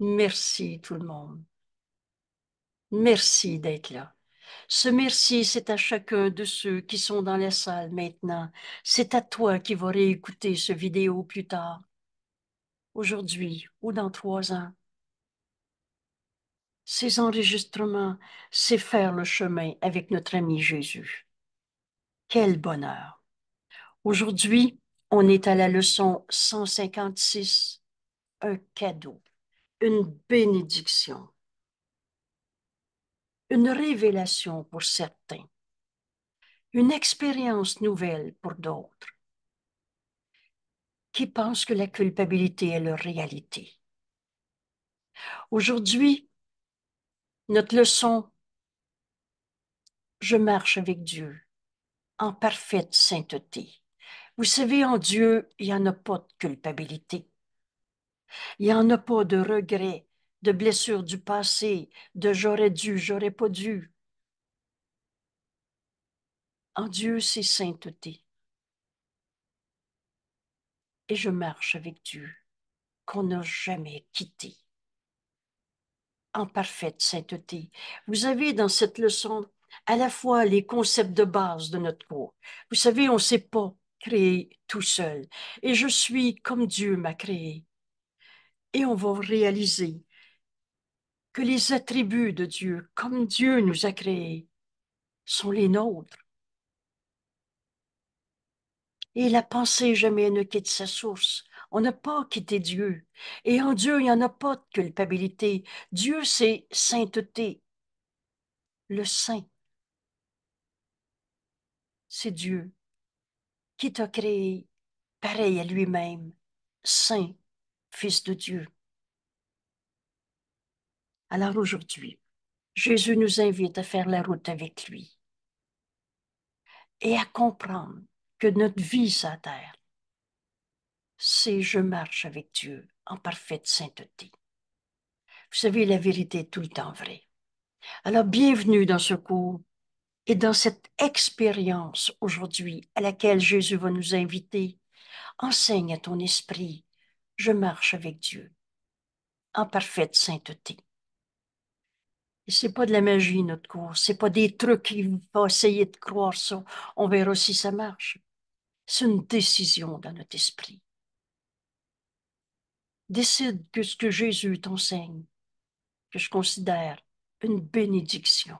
Merci tout le monde. Merci d'être là. Ce merci, c'est à chacun de ceux qui sont dans la salle maintenant. C'est à toi qui vas réécouter ce vidéo plus tard, aujourd'hui ou dans trois ans. Ces enregistrements, c'est faire le chemin avec notre ami Jésus. Quel bonheur. Aujourd'hui, on est à la leçon 156, un cadeau une bénédiction, une révélation pour certains, une expérience nouvelle pour d'autres, qui pensent que la culpabilité est leur réalité. Aujourd'hui, notre leçon, je marche avec Dieu en parfaite sainteté. Vous savez, en Dieu, il n'y en a pas de culpabilité. Il n'y en a pas de regrets, de blessures du passé, de j'aurais dû, j'aurais pas dû. En Dieu, c'est sainteté. Et je marche avec Dieu, qu'on n'a jamais quitté. En parfaite sainteté. Vous avez dans cette leçon à la fois les concepts de base de notre corps. Vous savez, on ne s'est pas créé tout seul. Et je suis comme Dieu m'a créé et on va réaliser que les attributs de Dieu, comme Dieu nous a créés, sont les nôtres. Et la pensée jamais ne quitte sa source. On n'a pas quitté Dieu. Et en Dieu, il n'y en a pas de culpabilité. Dieu, c'est sainteté. Le saint, c'est Dieu qui t'a créé pareil à lui-même, saint Fils de Dieu. Alors aujourd'hui, Jésus nous invite à faire la route avec lui et à comprendre que notre vie sur si terre, c'est je marche avec Dieu en parfaite sainteté. Vous savez, la vérité est tout le temps vraie. Alors, bienvenue dans ce cours et dans cette expérience aujourd'hui à laquelle Jésus va nous inviter. Enseigne à ton esprit je marche avec Dieu en parfaite sainteté. Et c'est pas de la magie, notre cours. C'est pas des trucs qu'il faut essayer de croire ça. On verra si ça marche. C'est une décision dans notre esprit. Décide que ce que Jésus t'enseigne, que je considère une bénédiction.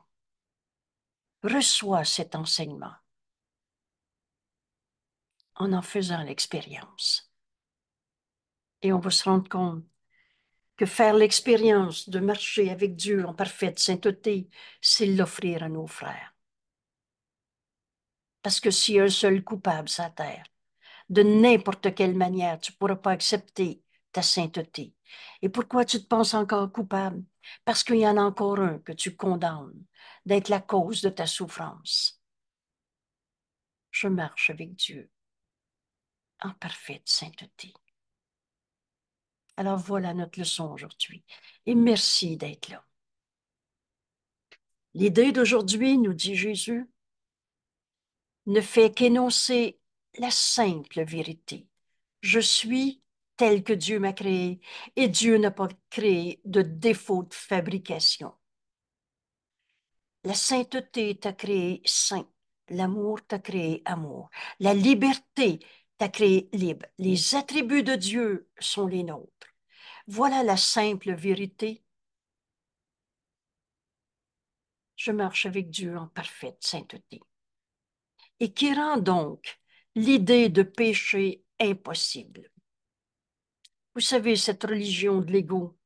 Reçois cet enseignement en en faisant l'expérience. Et on va se rendre compte que faire l'expérience de marcher avec Dieu en parfaite sainteté, c'est l'offrir à nos frères. Parce que si un seul coupable sur terre, de n'importe quelle manière, tu ne pourras pas accepter ta sainteté. Et pourquoi tu te penses encore coupable? Parce qu'il y en a encore un que tu condamnes d'être la cause de ta souffrance. Je marche avec Dieu en parfaite sainteté. Alors voilà notre leçon aujourd'hui. Et mmh. merci d'être là. L'idée d'aujourd'hui, nous dit Jésus, ne fait qu'énoncer la simple vérité. Je suis tel que Dieu m'a créé et Dieu n'a pas créé de défaut de fabrication. La sainteté t'a créé saint, l'amour t'a créé amour, la liberté t'a créé libre. Les attributs de Dieu sont les nôtres. Voilà la simple vérité. Je marche avec Dieu en parfaite sainteté. Et qui rend donc l'idée de péché impossible. Vous savez, cette religion de l'ego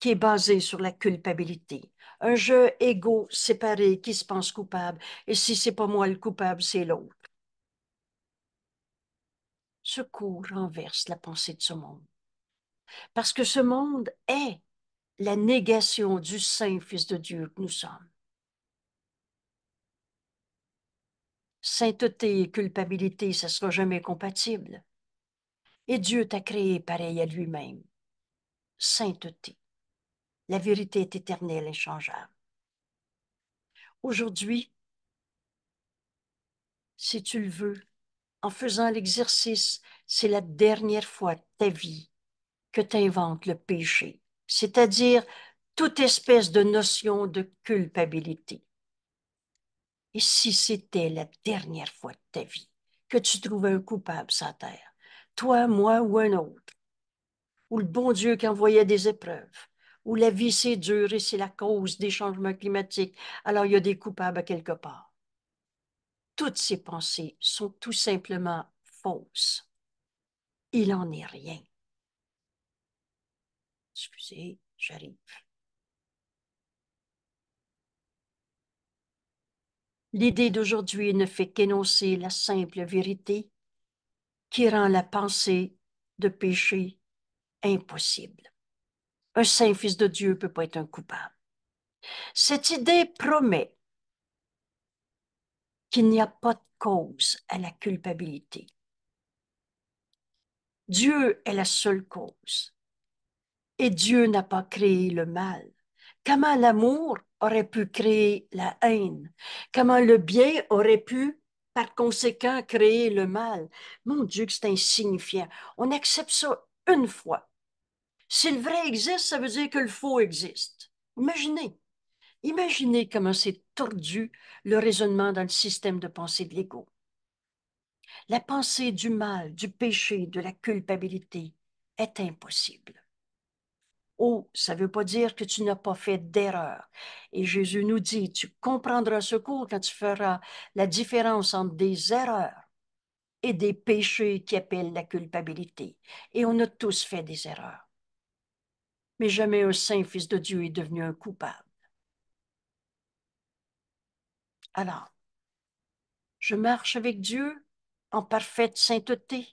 qui est basée sur la culpabilité, un jeu égo séparé qui se pense coupable, et si c'est pas moi le coupable, c'est l'autre. Ce cours renverse la pensée de ce monde. Parce que ce monde est la négation du Saint Fils de Dieu que nous sommes. Sainteté et culpabilité, ça ne sera jamais compatible. Et Dieu t'a créé pareil à lui-même. Sainteté. La vérité est éternelle, et inchangeable. Aujourd'hui, si tu le veux, en faisant l'exercice, c'est la dernière fois de ta vie que t'invente le péché, c'est-à-dire toute espèce de notion de culpabilité. Et si c'était la dernière fois de ta vie que tu trouvais un coupable sur terre, toi, moi ou un autre, ou le bon Dieu qui envoyait des épreuves, ou la vie c'est dur et c'est la cause des changements climatiques, alors il y a des coupables quelque part. Toutes ces pensées sont tout simplement fausses. Il n'en est rien. Excusez, j'arrive. L'idée d'aujourd'hui ne fait qu'énoncer la simple vérité qui rend la pensée de péché impossible. Un saint fils de Dieu ne peut pas être un coupable. Cette idée promet qu'il n'y a pas de cause à la culpabilité. Dieu est la seule cause. Et Dieu n'a pas créé le mal. Comment l'amour aurait pu créer la haine? Comment le bien aurait pu, par conséquent, créer le mal? Mon Dieu, c'est insignifiant. On accepte ça une fois. Si le vrai existe, ça veut dire que le faux existe. Imaginez. Imaginez comment c'est tordu le raisonnement dans le système de pensée de l'ego. La pensée du mal, du péché, de la culpabilité est impossible. Oh, ça ne veut pas dire que tu n'as pas fait d'erreur. Et Jésus nous dit, tu comprendras ce cours quand tu feras la différence entre des erreurs et des péchés qui appellent la culpabilité. Et on a tous fait des erreurs. Mais jamais un saint fils de Dieu est devenu un coupable. Alors, je marche avec Dieu en parfaite sainteté,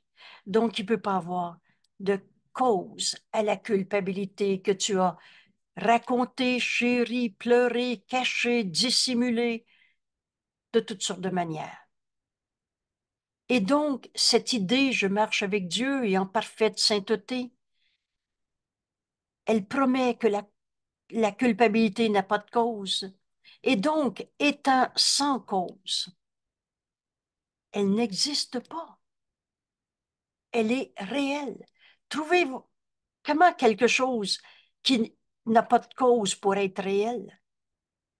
donc il ne peut pas avoir de cause à la culpabilité que tu as racontée, chérie, pleurée, cachée, dissimulée, de toutes sortes de manières. Et donc, cette idée, je marche avec Dieu et en parfaite sainteté, elle promet que la, la culpabilité n'a pas de cause, et donc, étant sans cause, elle n'existe pas. Elle est réelle. Trouvez vous comment quelque chose qui n'a pas de cause pour être réel.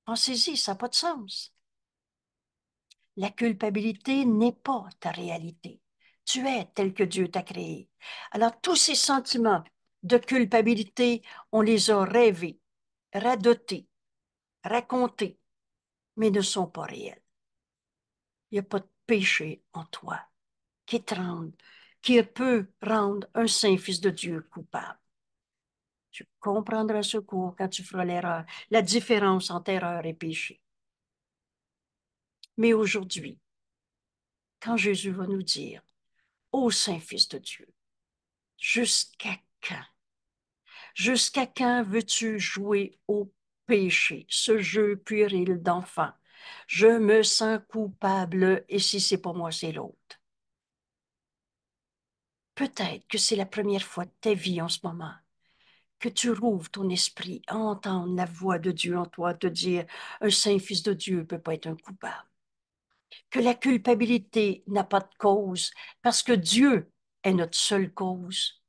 Pensez-y, ça n'a pas de sens. La culpabilité n'est pas ta réalité. Tu es tel que Dieu t'a créé. Alors tous ces sentiments de culpabilité, on les a rêvés, radotés, racontés, mais ne sont pas réels. Il n'y a pas de péché en toi qui tremble, qui peut rendre un saint fils de Dieu coupable. Tu comprendras ce cours quand tu feras l'erreur, la différence entre erreur et péché. Mais aujourd'hui, quand Jésus va nous dire, ô saint fils de Dieu, jusqu'à quand? Jusqu'à quand veux-tu jouer au péché, ce jeu puéril d'enfant? Je me sens coupable et si c'est pas moi, c'est l'autre. Peut-être que c'est la première fois de ta vie en ce moment que tu rouvres ton esprit à entendre la voix de Dieu en toi te dire un saint fils de Dieu ne peut pas être un coupable. Que la culpabilité n'a pas de cause parce que Dieu est notre seule cause.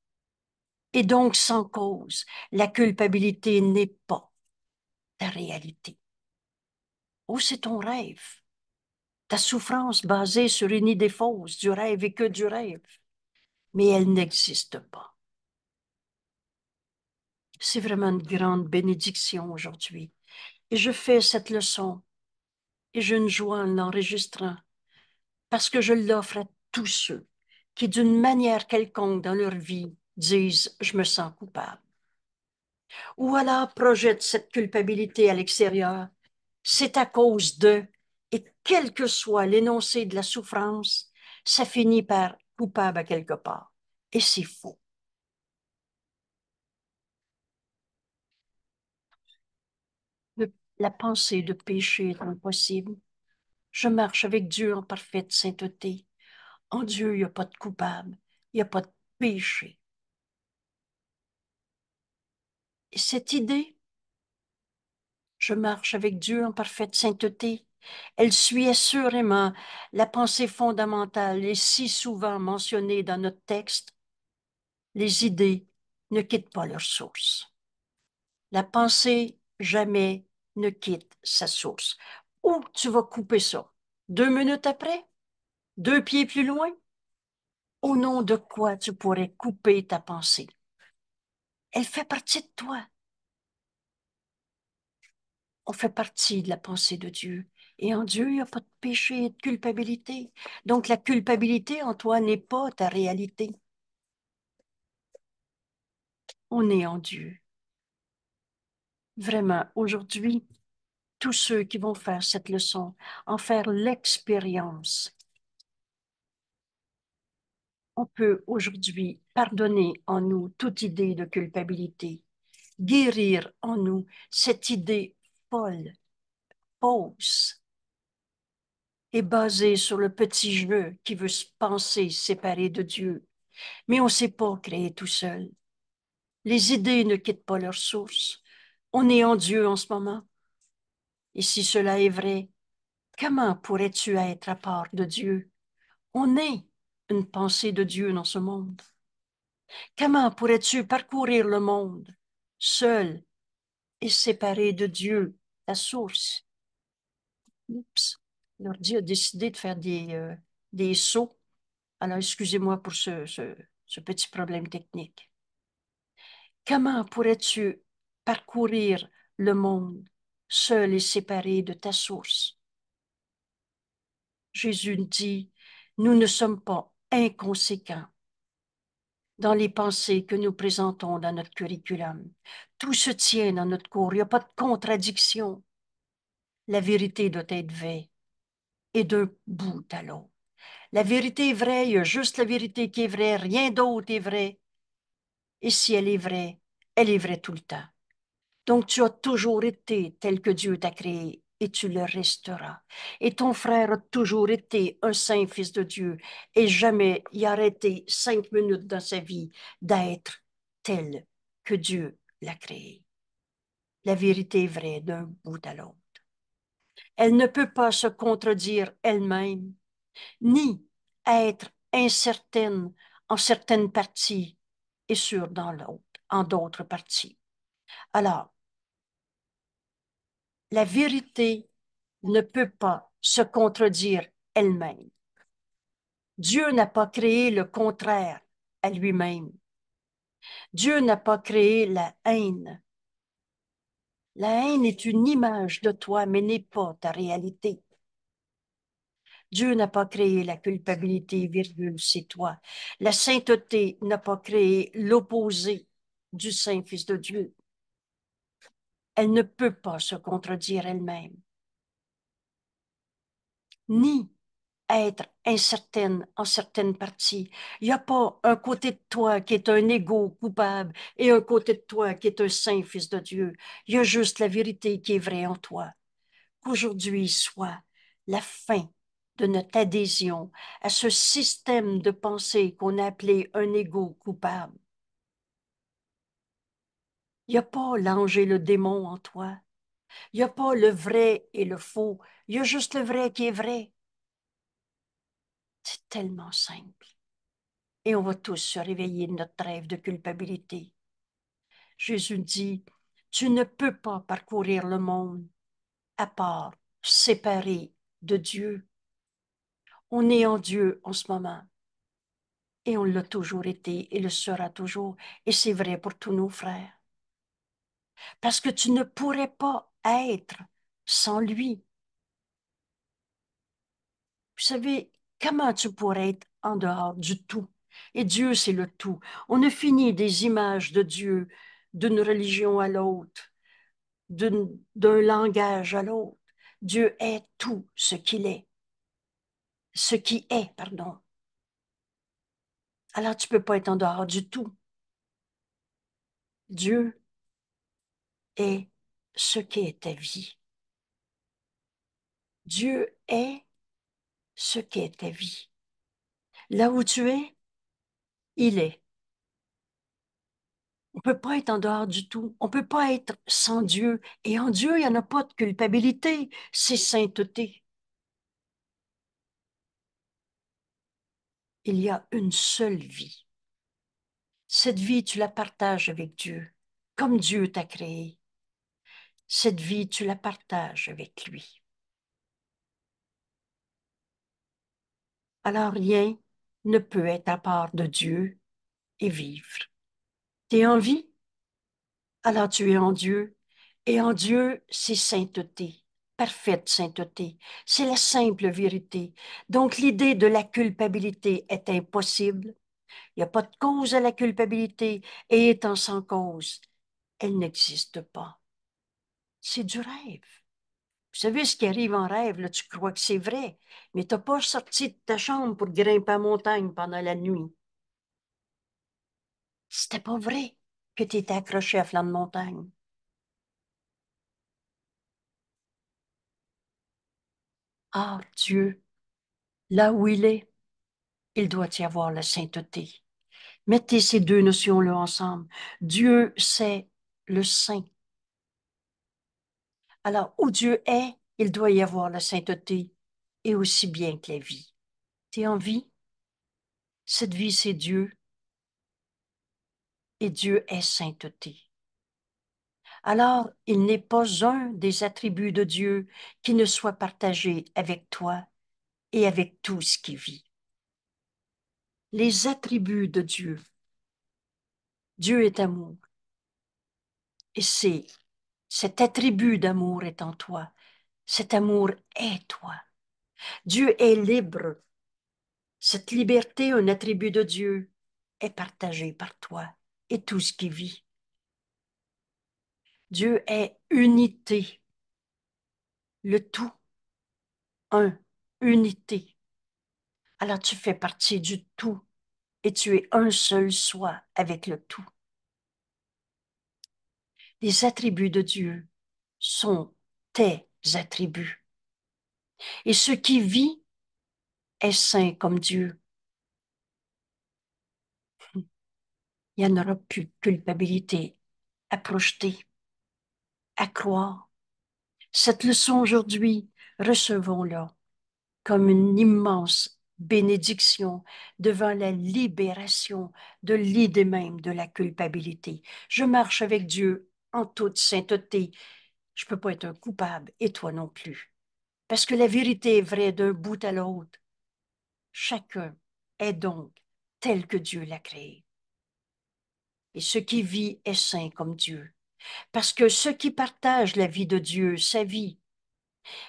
Et donc sans cause, la culpabilité n'est pas ta réalité. Ou oh, c'est ton rêve. Ta souffrance basée sur une idée fausse du rêve et que du rêve mais elle n'existe pas. C'est vraiment une grande bénédiction aujourd'hui. Et je fais cette leçon et je ne joie en l'enregistrant parce que je l'offre à tous ceux qui, d'une manière quelconque dans leur vie, disent Je me sens coupable. Ou alors projettent cette culpabilité à l'extérieur. C'est à cause de, et quel que soit l'énoncé de la souffrance, ça finit par coupable à quelque part. Et c'est faux. la pensée de pécher est impossible. Je marche avec Dieu en parfaite sainteté. En Dieu, il n'y a pas de coupable, il n'y a pas de péché. Et cette idée, je marche avec Dieu en parfaite sainteté, elle suit assurément la pensée fondamentale et si souvent mentionnée dans notre texte. Les idées ne quittent pas leur source. La pensée jamais ne quitte sa source. Où tu vas couper ça? Deux minutes après? Deux pieds plus loin? Au nom de quoi tu pourrais couper ta pensée? Elle fait partie de toi. On fait partie de la pensée de Dieu. Et en Dieu, il n'y a pas de péché et de culpabilité. Donc la culpabilité en toi n'est pas ta réalité. On est en Dieu. Vraiment, aujourd'hui, tous ceux qui vont faire cette leçon, en faire l'expérience, on peut aujourd'hui pardonner en nous toute idée de culpabilité, guérir en nous cette idée folle, fausse, est basé sur le petit jeu qui veut se penser séparé de Dieu. Mais on ne sait pas créer tout seul. Les idées ne quittent pas leur source. On est en Dieu en ce moment. Et si cela est vrai, comment pourrais-tu être à part de Dieu? On est une pensée de Dieu dans ce monde. Comment pourrais-tu parcourir le monde seul et séparé de Dieu, la source? Oups l'ordi a décidé de faire des, euh, des sauts. Alors, excusez-moi pour ce, ce, ce, petit problème technique. Comment pourrais-tu parcourir le monde seul et séparé de ta source? Jésus dit, nous ne sommes pas inconséquents dans les pensées que nous présentons dans notre curriculum. Tout se tient dans notre cours, il n'y a pas de contradiction. La vérité doit être vraie et d'un bout à l'autre. La vérité est vraie, il y a juste la vérité qui est vraie, rien d'autre est vrai. Et si elle est vraie, elle est vraie tout le temps. Donc tu as toujours été tel que Dieu t'a créé et tu le resteras. Et ton frère a toujours été un saint fils de Dieu et jamais il a arrêté cinq minutes dans sa vie d'être tel que Dieu l'a créé. La vérité est vraie d'un bout à l'autre. Elle ne peut pas se contredire elle-même, ni être incertaine en certaines parties et sûre dans l'autre, en d'autres parties. Alors, la vérité ne peut pas se contredire elle-même. Dieu n'a pas créé le contraire à lui-même. Dieu n'a pas créé la haine, la haine est une image de toi, mais n'est pas ta réalité. Dieu n'a pas créé la culpabilité, virgule, c'est toi. La sainteté n'a pas créé l'opposé du Saint Fils de Dieu. Elle ne peut pas se contredire elle-même, ni être incertaine en certaines parties. Il n'y a pas un côté de toi qui est un égo coupable et un côté de toi qui est un saint fils de Dieu. Il y a juste la vérité qui est vraie en toi. Qu'aujourd'hui soit la fin de notre adhésion à ce système de pensée qu'on a appelé un égo coupable. Il n'y a pas l'ange et le démon en toi. Il n'y a pas le vrai et le faux. Il y a juste le vrai qui est vrai c'est tellement simple. Et on va tous se réveiller de notre rêve de culpabilité. Jésus dit, tu ne peux pas parcourir le monde à part, séparé de Dieu. On est en Dieu en ce moment. Et on l'a toujours été et le sera toujours. Et c'est vrai pour tous nos frères. Parce que tu ne pourrais pas être sans lui. Vous savez, Comment tu pourrais être en dehors du tout? Et Dieu, c'est le tout. On a fini des images de Dieu d'une religion à l'autre, d'un langage à l'autre. Dieu est tout ce qu'il est. Ce qui est, pardon. Alors tu ne peux pas être en dehors du tout. Dieu est ce qu'est ta vie. Dieu est ce qu'est ta vie. Là où tu es, il est. On ne peut pas être en dehors du tout. On ne peut pas être sans Dieu. Et en Dieu, il n'y en a pas de culpabilité, c'est sainteté. Il y a une seule vie. Cette vie, tu la partages avec Dieu, comme Dieu t'a créé. Cette vie, tu la partages avec lui. alors rien ne peut être à part de Dieu et vivre. Tu es en vie, alors tu es en Dieu, et en Dieu, c'est sainteté, parfaite sainteté, c'est la simple vérité. Donc l'idée de la culpabilité est impossible. Il n'y a pas de cause à la culpabilité, et étant sans cause, elle n'existe pas. C'est du rêve. Vous savez ce qui arrive en rêve, là, tu crois que c'est vrai, mais tu n'as pas sorti de ta chambre pour grimper à montagne pendant la nuit. C'était pas vrai que tu étais accroché à flanc de montagne. Ah Dieu, là où il est, il doit y avoir la sainteté. Mettez ces deux notions-là ensemble. Dieu, c'est le saint. Alors, où Dieu est, il doit y avoir la sainteté et aussi bien que la vie. Tu es en vie? Cette vie, c'est Dieu. Et Dieu est sainteté. Alors, il n'est pas un des attributs de Dieu qui ne soit partagé avec toi et avec tout ce qui vit. Les attributs de Dieu. Dieu est amour. Et c'est cet attribut d'amour est en toi. Cet amour est toi. Dieu est libre. Cette liberté, un attribut de Dieu, est partagée par toi et tout ce qui vit. Dieu est unité. Le tout. Un. Unité. Alors tu fais partie du tout et tu es un seul soi avec le tout les attributs de Dieu sont tes attributs. Et ce qui vit est saint comme Dieu. Il n'y en aura plus de culpabilité à projeter, à croire. Cette leçon aujourd'hui, recevons-la comme une immense bénédiction devant la libération de l'idée même de la culpabilité. Je marche avec Dieu en toute sainteté. Je ne peux pas être un coupable, et toi non plus. Parce que la vérité est vraie d'un bout à l'autre. Chacun est donc tel que Dieu l'a créé. Et ce qui vit est saint comme Dieu. Parce que ce qui partage la vie de Dieu, sa vie,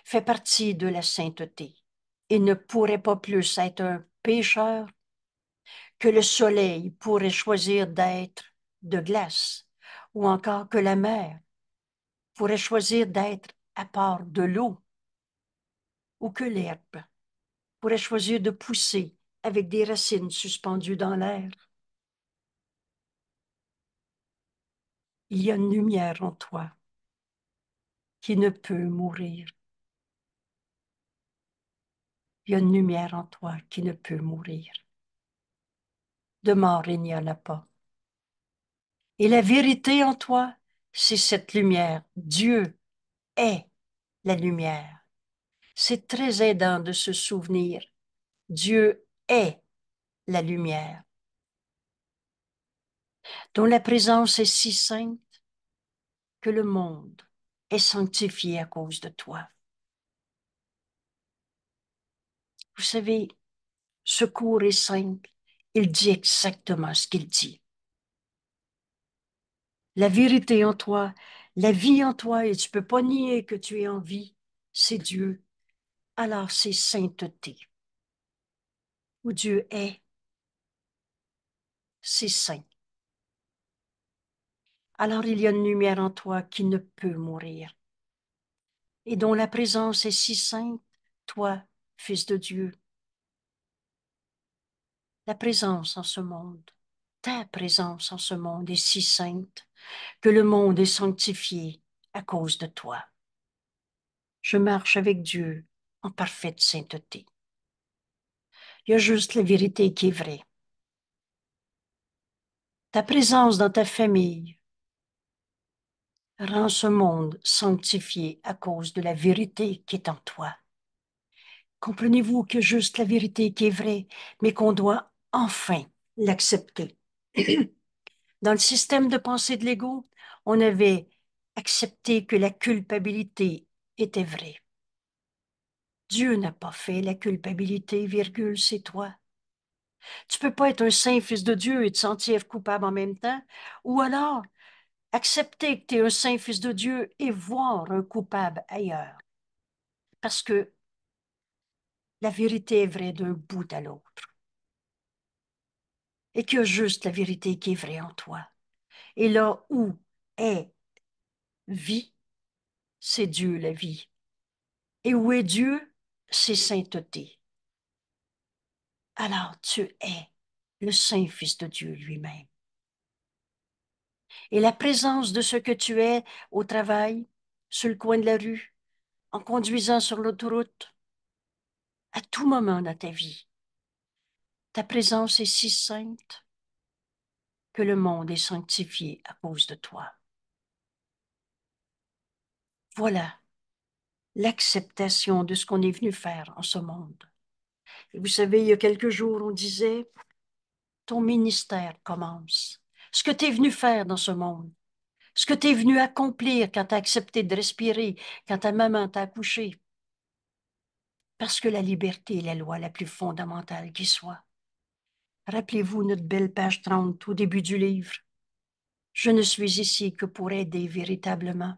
fait partie de la sainteté et ne pourrait pas plus être un pécheur que le soleil pourrait choisir d'être de glace ou encore que la mer pourrait choisir d'être à part de l'eau ou que l'herbe pourrait choisir de pousser avec des racines suspendues dans l'air. Il y a une lumière en toi qui ne peut mourir. Il y a une lumière en toi qui ne peut mourir. De mort, il n'y en a pas. Et la vérité en toi, c'est cette lumière. Dieu est la lumière. C'est très aidant de se souvenir. Dieu est la lumière, dont la présence est si sainte que le monde est sanctifié à cause de toi. Vous savez, ce cours est simple. Il dit exactement ce qu'il dit la vérité en toi, la vie en toi, et tu peux pas nier que tu es en vie, c'est Dieu. Alors c'est sainteté. Où Dieu est, c'est saint. Alors il y a une lumière en toi qui ne peut mourir et dont la présence est si sainte, toi, fils de Dieu. La présence en ce monde, ta présence en ce monde est si sainte que le monde est sanctifié à cause de toi. Je marche avec Dieu en parfaite sainteté. Il y a juste la vérité qui est vraie. Ta présence dans ta famille rend ce monde sanctifié à cause de la vérité qui est en toi. Comprenez-vous que juste la vérité qui est vraie, mais qu'on doit enfin l'accepter. Dans le système de pensée de l'ego, on avait accepté que la culpabilité était vraie. Dieu n'a pas fait la culpabilité, virgule, c'est toi. Tu peux pas être un saint fils de Dieu et te sentir coupable en même temps, ou alors accepter que tu es un saint fils de Dieu et voir un coupable ailleurs. Parce que la vérité est vraie d'un bout à l'autre et qui a juste la vérité qui est vraie en toi. Et là où est vie, c'est Dieu la vie. Et où est Dieu, c'est sainteté. Alors tu es le Saint Fils de Dieu lui-même. Et la présence de ce que tu es au travail, sur le coin de la rue, en conduisant sur l'autoroute, à tout moment dans ta vie, ta présence est si sainte que le monde est sanctifié à cause de toi. Voilà l'acceptation de ce qu'on est venu faire en ce monde. vous savez, il y a quelques jours, on disait, ton ministère commence. Ce que tu es venu faire dans ce monde, ce que tu es venu accomplir quand tu as accepté de respirer, quand ta maman t'a accouché. Parce que la liberté est la loi la plus fondamentale qui soit. Rappelez-vous notre belle page 30 au début du livre. Je ne suis ici que pour aider véritablement.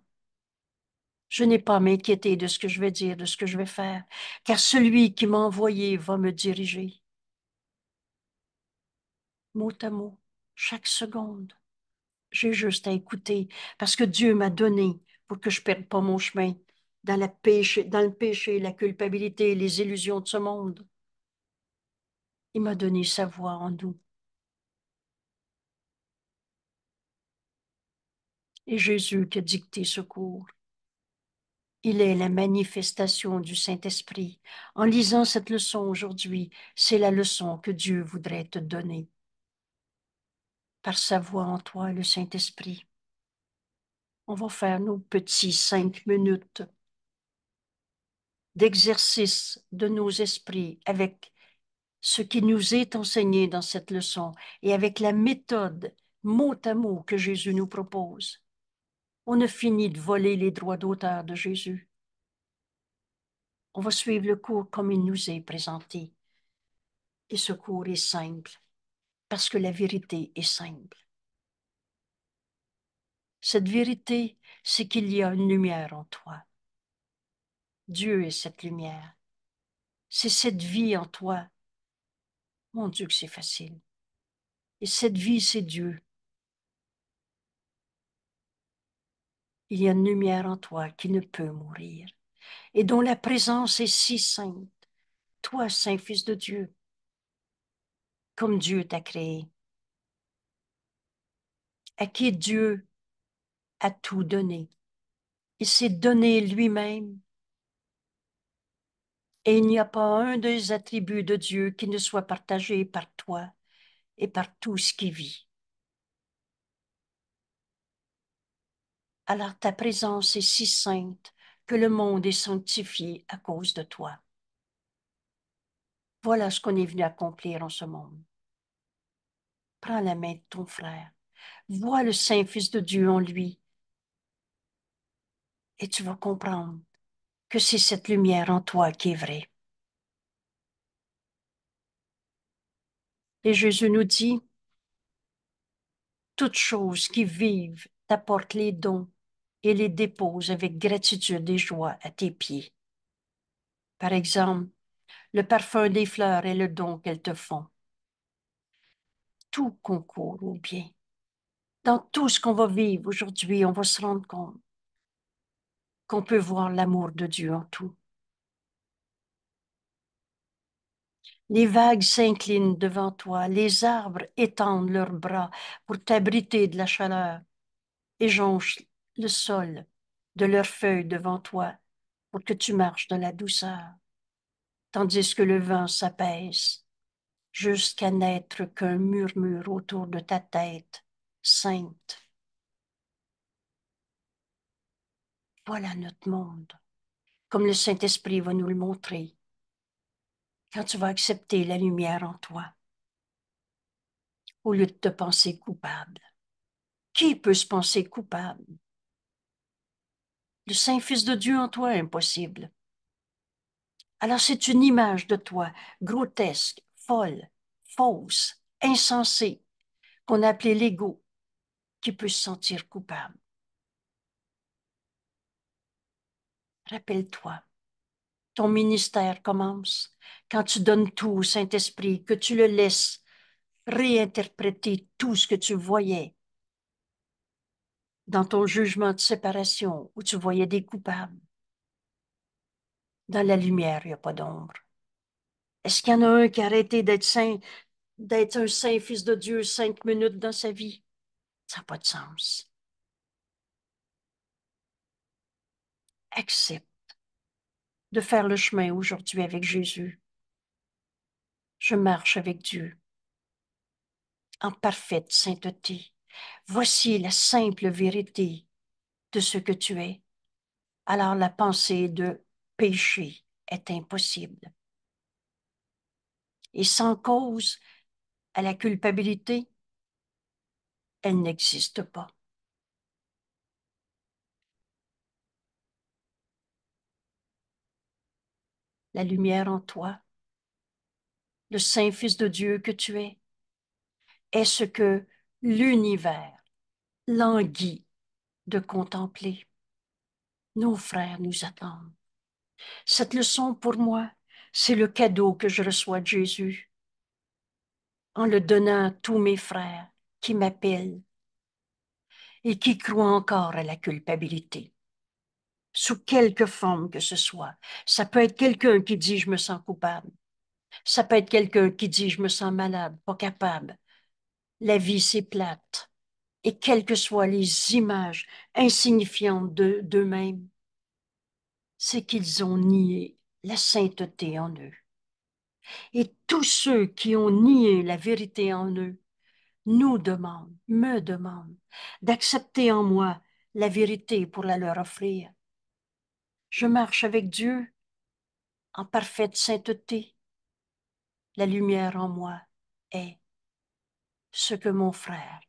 Je n'ai pas à m'inquiéter de ce que je vais dire, de ce que je vais faire, car celui qui m'a envoyé va me diriger. Mot à mot, chaque seconde, j'ai juste à écouter, parce que Dieu m'a donné pour que je ne perde pas mon chemin dans, la dans le péché, la culpabilité, les illusions de ce monde. Il m'a donné sa voix en nous. Et Jésus qui a dicté ce cours. Il est la manifestation du Saint-Esprit. En lisant cette leçon aujourd'hui, c'est la leçon que Dieu voudrait te donner. Par sa voix en toi, le Saint-Esprit. On va faire nos petits cinq minutes d'exercice de nos esprits avec ce qui nous est enseigné dans cette leçon et avec la méthode mot à mot que Jésus nous propose. On a fini de voler les droits d'auteur de Jésus. On va suivre le cours comme il nous est présenté. Et ce cours est simple, parce que la vérité est simple. Cette vérité, c'est qu'il y a une lumière en toi. Dieu est cette lumière. C'est cette vie en toi mon Dieu que c'est facile. Et cette vie, c'est Dieu. Il y a une lumière en toi qui ne peut mourir et dont la présence est si sainte. Toi, Saint Fils de Dieu, comme Dieu t'a créé, à qui Dieu a tout donné. Il s'est donné lui-même et il n'y a pas un des attributs de Dieu qui ne soit partagé par toi et par tout ce qui vit. Alors ta présence est si sainte que le monde est sanctifié à cause de toi. Voilà ce qu'on est venu accomplir en ce monde. Prends la main de ton frère. Vois le Saint-Fils de Dieu en lui. Et tu vas comprendre que c'est cette lumière en toi qui est vraie. Et Jésus nous dit, toutes choses qui vivent t'apportent les dons et les déposent avec gratitude et joie à tes pieds. Par exemple, le parfum des fleurs et le don qu'elles te font. Tout concourt au bien. Dans tout ce qu'on va vivre aujourd'hui, on va se rendre compte qu'on peut voir l'amour de Dieu en tout. Les vagues s'inclinent devant toi, les arbres étendent leurs bras pour t'abriter de la chaleur et jonchent le sol de leurs feuilles devant toi pour que tu marches dans la douceur, tandis que le vent s'apaise jusqu'à n'être qu'un murmure autour de ta tête sainte. voilà notre monde, comme le Saint-Esprit va nous le montrer, quand tu vas accepter la lumière en toi, au lieu de te penser coupable. Qui peut se penser coupable? Le Saint-Fils de Dieu en toi, impossible. Alors c'est une image de toi, grotesque, folle, fausse, insensée, qu'on a appelée l'ego, qui peut se sentir coupable. Rappelle-toi, ton ministère commence quand tu donnes tout au Saint-Esprit, que tu le laisses réinterpréter tout ce que tu voyais dans ton jugement de séparation où tu voyais des coupables. Dans la lumière, il n'y a pas d'ombre. Est-ce qu'il y en a un qui a arrêté d'être saint, d'être un saint fils de Dieu cinq minutes dans sa vie? Ça n'a pas de sens. accepte de faire le chemin aujourd'hui avec Jésus. Je marche avec Dieu en parfaite sainteté. Voici la simple vérité de ce que tu es. Alors la pensée de péché est impossible. Et sans cause à la culpabilité, elle n'existe pas. la lumière en toi, le Saint Fils de Dieu que tu es, est ce que l'univers languit de contempler. Nos frères nous attendent. Cette leçon pour moi, c'est le cadeau que je reçois de Jésus en le donnant à tous mes frères qui m'appellent et qui croient encore à la culpabilité sous quelque forme que ce soit. Ça peut être quelqu'un qui dit je me sens coupable. Ça peut être quelqu'un qui dit je me sens malade, pas capable. La vie, c'est plate. Et quelles que soient les images insignifiantes d'eux-mêmes, c'est qu'ils ont nié la sainteté en eux. Et tous ceux qui ont nié la vérité en eux nous demandent, me demandent, d'accepter en moi la vérité pour la leur offrir je marche avec Dieu en parfaite sainteté. La lumière en moi est ce que mon frère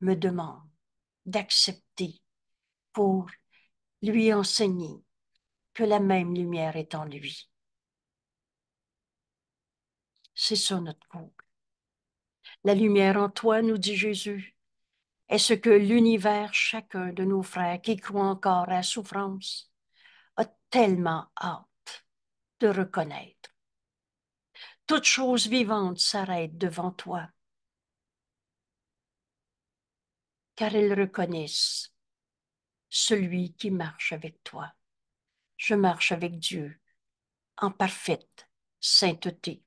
me demande d'accepter pour lui enseigner que la même lumière est en lui. C'est ça notre couple. La lumière en toi, nous dit Jésus, est ce que l'univers, chacun de nos frères qui croit encore à la souffrance, tellement hâte de reconnaître. Toute chose vivante s'arrête devant toi, car elles reconnaissent celui qui marche avec toi. Je marche avec Dieu en parfaite sainteté.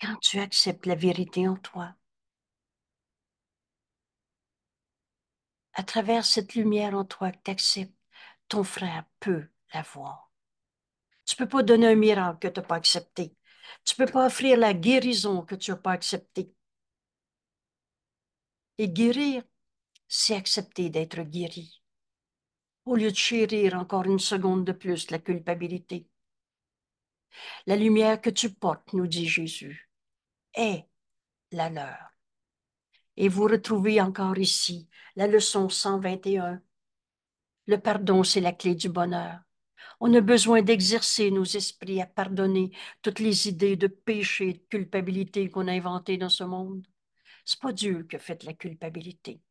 Quand tu acceptes la vérité en toi, à travers cette lumière en toi que tu acceptes, ton frère peut la voir. Tu ne peux pas donner un miracle que tu n'as pas accepté. Tu ne peux pas offrir la guérison que tu n'as pas acceptée. Et guérir, c'est accepter d'être guéri. Au lieu de chérir encore une seconde de plus la culpabilité. La lumière que tu portes, nous dit Jésus, est la leur et vous retrouvez encore ici la leçon 121. Le pardon, c'est la clé du bonheur. On a besoin d'exercer nos esprits à pardonner toutes les idées de péché et de culpabilité qu'on a inventées dans ce monde. C'est pas Dieu qui a fait la culpabilité.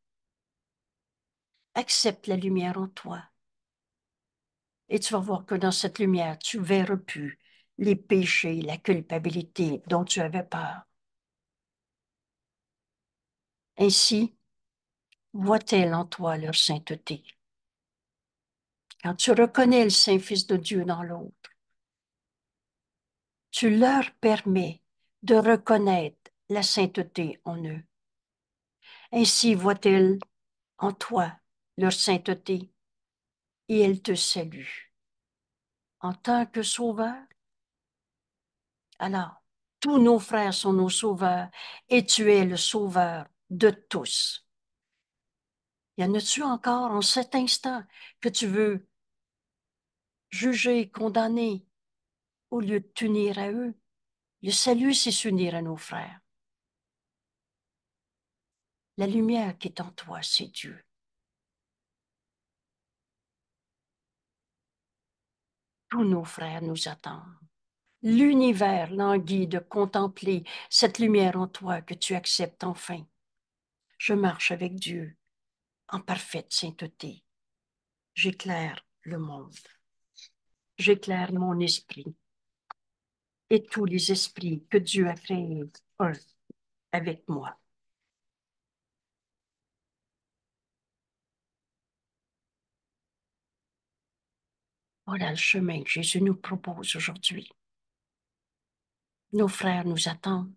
Accepte la lumière en toi. Et tu vas voir que dans cette lumière, tu verras plus les péchés, la culpabilité dont tu avais peur. Ainsi, voit-elle en toi leur sainteté. Quand tu reconnais le Saint-Fils de Dieu dans l'autre, tu leur permets de reconnaître la sainteté en eux. Ainsi voit-elle en toi leur sainteté et elle te salue. en tant que sauveur. Alors, tous nos frères sont nos sauveurs et tu es le sauveur de tous. Y en a-tu encore en cet instant que tu veux juger, condamner, au lieu de t'unir à eux? Le salut, c'est s'unir à nos frères. La lumière qui est en toi, c'est Dieu. Tous nos frères nous attendent. L'univers languit de contempler cette lumière en toi que tu acceptes enfin je marche avec Dieu en parfaite sainteté. J'éclaire le monde. J'éclaire mon esprit et tous les esprits que Dieu a créés avec moi. Voilà le chemin que Jésus nous propose aujourd'hui. Nos frères nous attendent.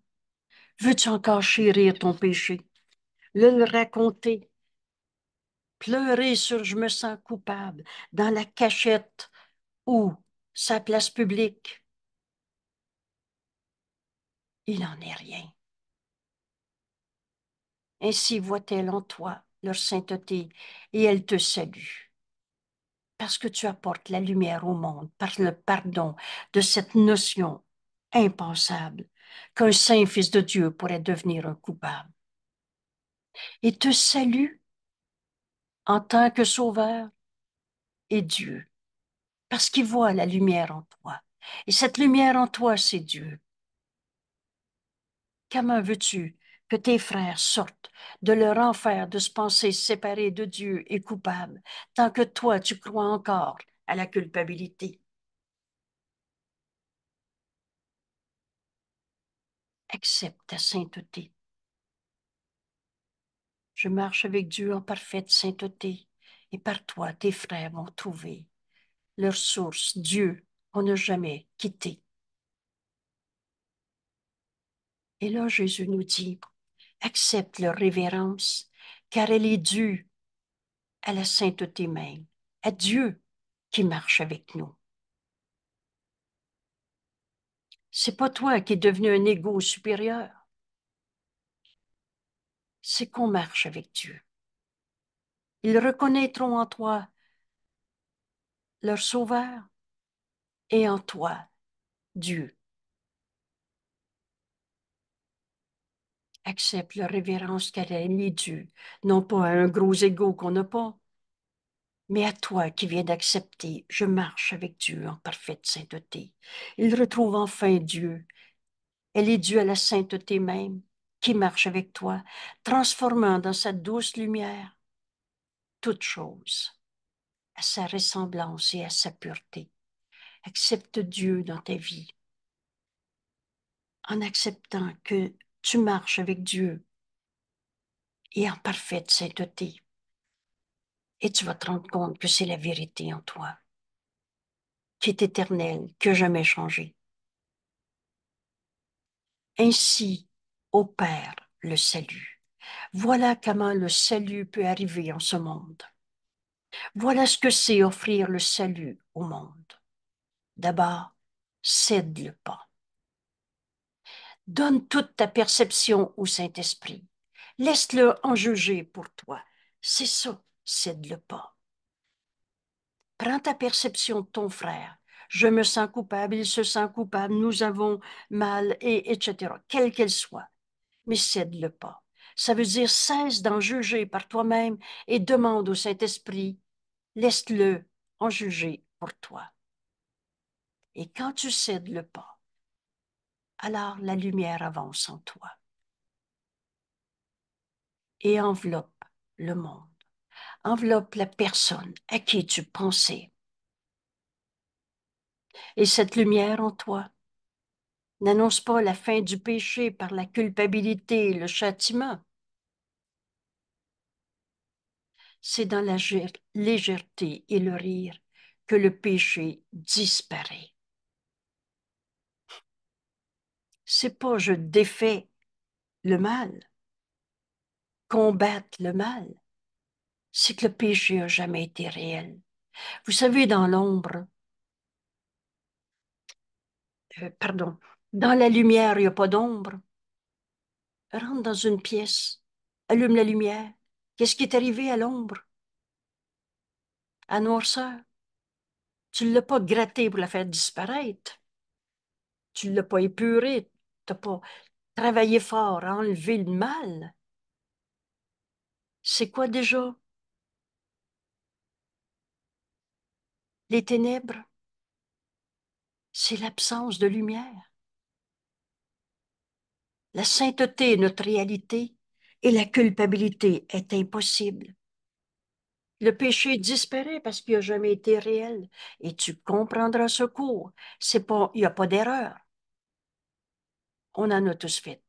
Veux-tu encore chérir ton péché? le, raconter, pleurer sur je me sens coupable dans la cachette ou sa place publique. Il n'en est rien. Ainsi voit-elle en toi leur sainteté et elle te salue. Parce que tu apportes la lumière au monde par le pardon de cette notion impensable qu'un saint fils de Dieu pourrait devenir un coupable et te salue en tant que sauveur et Dieu, parce qu'il voit la lumière en toi. Et cette lumière en toi, c'est Dieu. Comment veux-tu que tes frères sortent de leur enfer de se penser séparés de Dieu et coupables, tant que toi, tu crois encore à la culpabilité? Accepte ta sainteté je marche avec Dieu en parfaite sainteté, et par toi tes frères vont trouver leur source, Dieu, on n'a jamais quitté. Et là, Jésus nous dit, accepte leur révérence, car elle est due à la sainteté même, à Dieu qui marche avec nous. C'est pas toi qui es devenu un égo supérieur c'est qu'on marche avec Dieu. Ils reconnaîtront en toi leur Sauveur et en toi Dieu. Accepte la révérence qu'elle elle est due, non pas à un gros ego qu'on n'a pas, mais à toi qui viens d'accepter, je marche avec Dieu en parfaite sainteté. Il retrouve enfin Dieu. Elle est due à la sainteté même qui marche avec toi, transformant dans sa douce lumière toute chose, à sa ressemblance et à sa pureté. Accepte Dieu dans ta vie. En acceptant que tu marches avec Dieu et en parfaite sainteté. Et tu vas te rendre compte que c'est la vérité en toi, qui est éternelle, que jamais changé. Ainsi, Père, le salut. Voilà comment le salut peut arriver en ce monde. Voilà ce que c'est offrir le salut au monde. D'abord, cède le pas. Donne toute ta perception au Saint-Esprit. Laisse-le en juger pour toi. C'est ça, cède le pas. Prends ta perception de ton frère. Je me sens coupable, il se sent coupable, nous avons mal, et etc., quelle qu'elle soit mais cède-le pas. Ça veut dire cesse d'en juger par toi-même et demande au Saint-Esprit, laisse-le en juger pour toi. Et quand tu cèdes le pas, alors la lumière avance en toi et enveloppe le monde, enveloppe la personne à qui tu pensais. Et cette lumière en toi n'annonce pas la fin du péché par la culpabilité et le châtiment. C'est dans la légèreté et le rire que le péché disparaît. C'est pas je défais le mal, combattre le mal, c'est que le péché n'a jamais été réel. Vous savez, dans l'ombre, euh, pardon, dans la lumière, il n'y a pas d'ombre. Rentre dans une pièce, allume la lumière. Qu'est-ce qui est arrivé à l'ombre? À noirceur. Tu ne l'as pas gratté pour la faire disparaître. Tu ne l'as pas épuré. Tu n'as pas travaillé fort à enlever le mal. C'est quoi déjà? Les ténèbres, c'est l'absence de lumière. La sainteté est notre réalité et la culpabilité est impossible. Le péché disparaît parce qu'il n'a jamais été réel et tu comprendras ce cours. il n'y a pas d'erreur. On en a tous fait.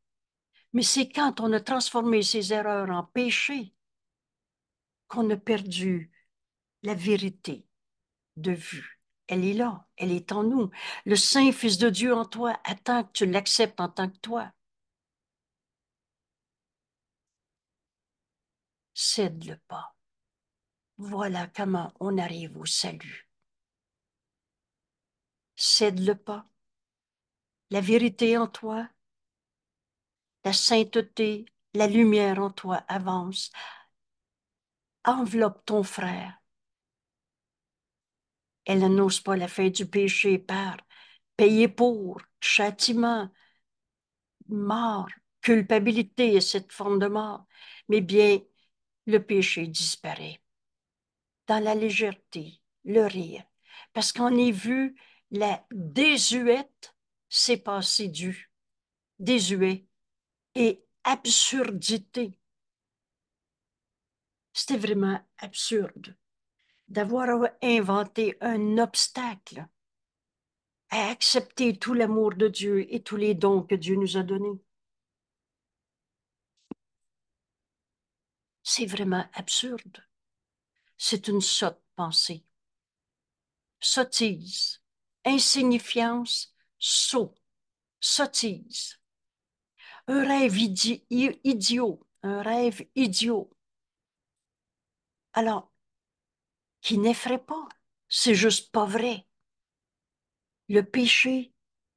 Mais c'est quand on a transformé ces erreurs en péché qu'on a perdu la vérité de vue. Elle est là, elle est en nous. Le Saint Fils de Dieu en toi attend que tu l'acceptes en tant que toi. cède le pas. Voilà comment on arrive au salut. Cède le pas. La vérité en toi, la sainteté, la lumière en toi avance. Enveloppe ton frère. Elle n'ose pas la fin du péché par payer pour, châtiment, mort, culpabilité et cette forme de mort, mais bien le péché disparaît. Dans la légèreté, le rire. Parce qu'on a vu, la désuète, s'est passée du désuet et absurdité. C'était vraiment absurde d'avoir inventé un obstacle à accepter tout l'amour de Dieu et tous les dons que Dieu nous a donnés. C'est vraiment absurde. C'est une sotte pensée. Sottise, insignifiance, Saut. sottise. Un rêve idiot, un rêve idiot. Alors, qui n'effraie pas, c'est juste pas vrai. Le péché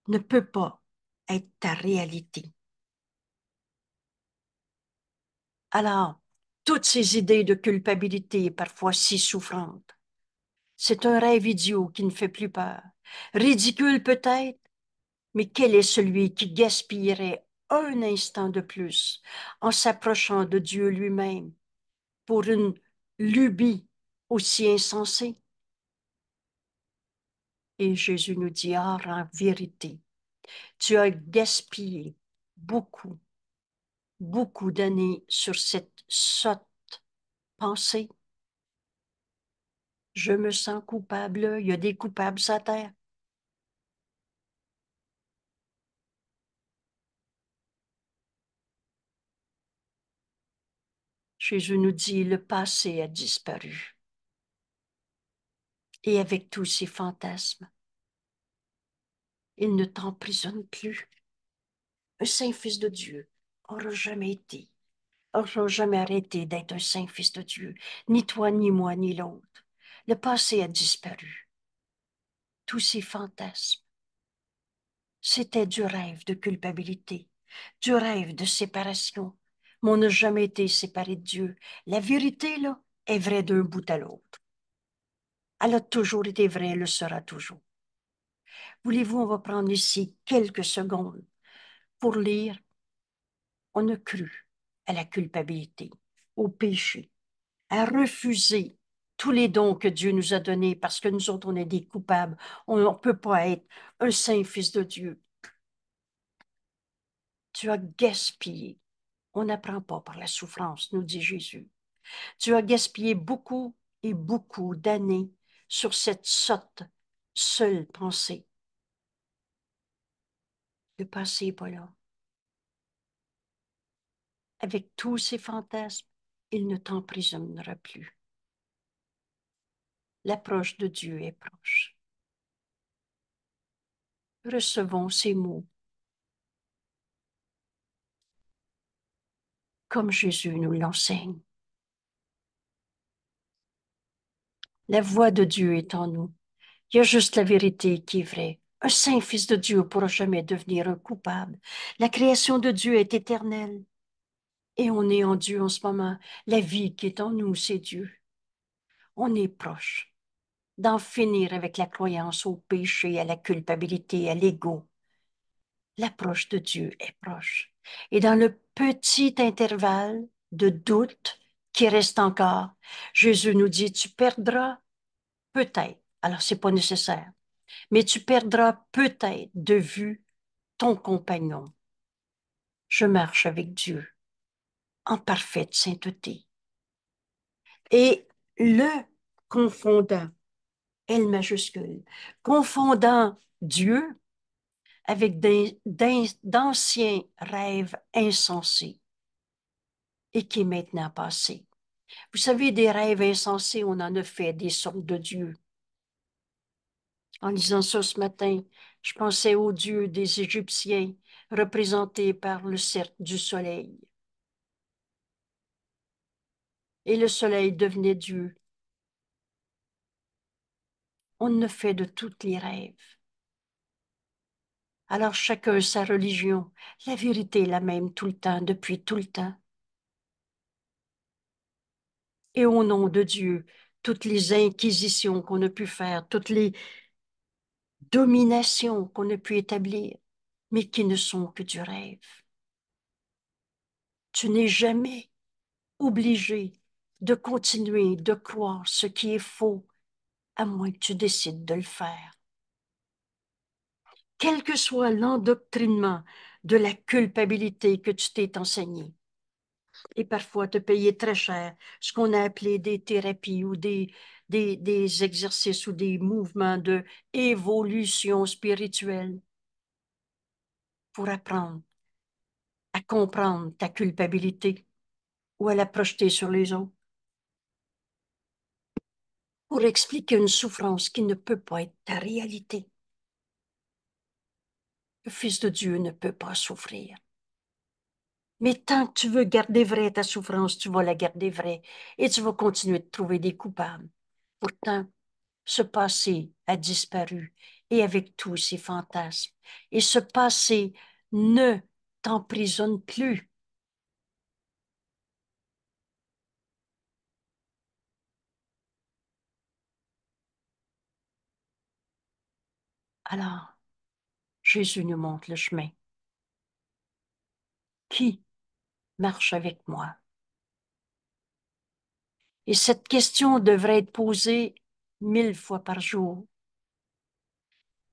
ne peut pas être ta réalité. Alors, toutes ces idées de culpabilité parfois si souffrantes. C'est un rêve idiot qui ne fait plus peur, ridicule peut-être, mais quel est celui qui gaspillerait un instant de plus en s'approchant de Dieu lui-même pour une lubie aussi insensée? Et Jésus nous dit, «Ah, en vérité, tu as gaspillé beaucoup, beaucoup d'années sur cette sotte pensée. Je me sens coupable, il y a des coupables à terre. Jésus nous dit, le passé a disparu. Et avec tous ses fantasmes, il ne t'emprisonne plus. Un saint fils de Dieu n'aura jamais été Oh, jamais arrêté d'être un saint fils de Dieu, ni toi, ni moi, ni l'autre. Le passé a disparu. Tous ces fantasmes, c'était du rêve de culpabilité, du rêve de séparation. Mais on n'a jamais été séparé de Dieu. La vérité, là, est vraie d'un bout à l'autre. Elle a toujours été vraie, elle le sera toujours. Voulez-vous, on va prendre ici quelques secondes pour lire On a cru à la culpabilité, au péché, à refuser tous les dons que Dieu nous a donnés parce que nous autres, on est des coupables. On ne peut pas être un saint fils de Dieu. Tu as gaspillé. On n'apprend pas par la souffrance, nous dit Jésus. Tu as gaspillé beaucoup et beaucoup d'années sur cette sotte, seule pensée. Le passé n'est pas là avec tous ses fantasmes, il ne t'emprisonnera plus. L'approche de Dieu est proche. Recevons ces mots. Comme Jésus nous l'enseigne. La voix de Dieu est en nous. Il y a juste la vérité qui est vraie. Un saint fils de Dieu ne pourra jamais devenir un coupable. La création de Dieu est éternelle. Et on est en Dieu en ce moment. La vie qui est en nous, c'est Dieu. On est proche d'en finir avec la croyance au péché, à la culpabilité, à l'ego. L'approche de Dieu est proche. Et dans le petit intervalle de doute qui reste encore, Jésus nous dit, tu perdras peut-être, alors c'est pas nécessaire, mais tu perdras peut-être de vue ton compagnon. Je marche avec Dieu en parfaite sainteté. Et le confondant, L majuscule, confondant Dieu avec d'anciens rêves insensés et qui est maintenant passé. Vous savez, des rêves insensés, on en a fait des sortes de dieux. En lisant ça ce matin, je pensais aux dieux des Égyptiens représentés par le cercle du soleil et le soleil devenait Dieu. On ne fait de toutes les rêves. Alors chacun sa religion, la vérité la même tout le temps, depuis tout le temps. Et au nom de Dieu, toutes les inquisitions qu'on a pu faire, toutes les dominations qu'on a pu établir, mais qui ne sont que du rêve. Tu n'es jamais obligé de continuer de croire ce qui est faux, à moins que tu décides de le faire. Quel que soit l'endoctrinement de la culpabilité que tu t'es enseigné, et parfois te payer très cher ce qu'on a appelé des thérapies ou des, des, des exercices ou des mouvements de évolution spirituelle pour apprendre à comprendre ta culpabilité ou à la projeter sur les autres pour expliquer une souffrance qui ne peut pas être ta réalité. Le Fils de Dieu ne peut pas souffrir. Mais tant que tu veux garder vraie ta souffrance, tu vas la garder vraie et tu vas continuer de trouver des coupables. Pourtant, ce passé a disparu et avec tous ses fantasmes. Et ce passé ne t'emprisonne plus. Alors, Jésus nous montre le chemin. Qui marche avec moi? Et cette question devrait être posée mille fois par jour,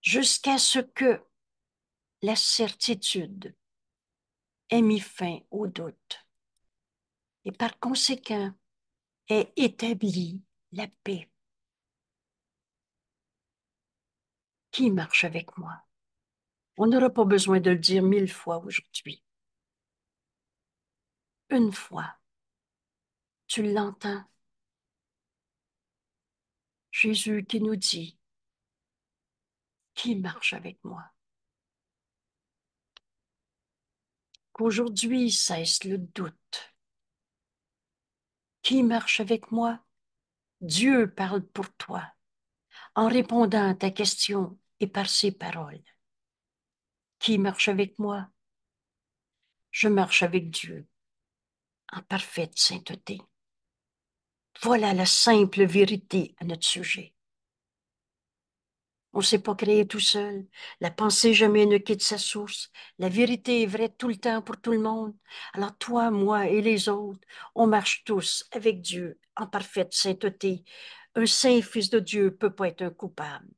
jusqu'à ce que la certitude ait mis fin au doute et par conséquent ait établi la paix. qui marche avec moi. On n'aura pas besoin de le dire mille fois aujourd'hui. Une fois, tu l'entends. Jésus qui nous dit, qui marche avec moi. Qu'aujourd'hui cesse le doute. Qui marche avec moi? Dieu parle pour toi en répondant à ta question par ces paroles. Qui marche avec moi Je marche avec Dieu en parfaite sainteté. Voilà la simple vérité à notre sujet. On ne s'est pas créé tout seul. La pensée jamais ne quitte sa source. La vérité est vraie tout le temps pour tout le monde. Alors toi, moi et les autres, on marche tous avec Dieu en parfaite sainteté. Un saint fils de Dieu ne peut pas être un coupable.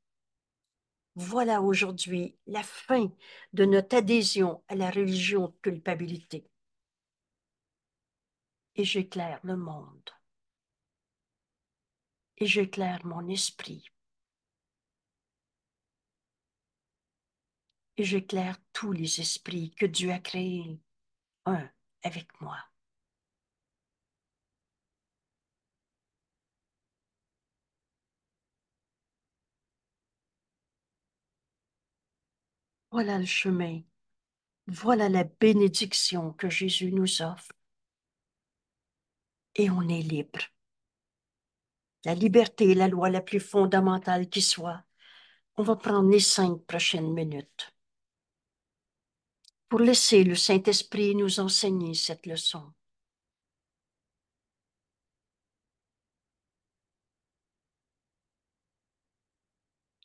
Voilà aujourd'hui la fin de notre adhésion à la religion de culpabilité. Et j'éclaire le monde. Et j'éclaire mon esprit. Et j'éclaire tous les esprits que Dieu a créés, un avec moi. Voilà le chemin. Voilà la bénédiction que Jésus nous offre. Et on est libre. La liberté est la loi la plus fondamentale qui soit. On va prendre les cinq prochaines minutes pour laisser le Saint-Esprit nous enseigner cette leçon.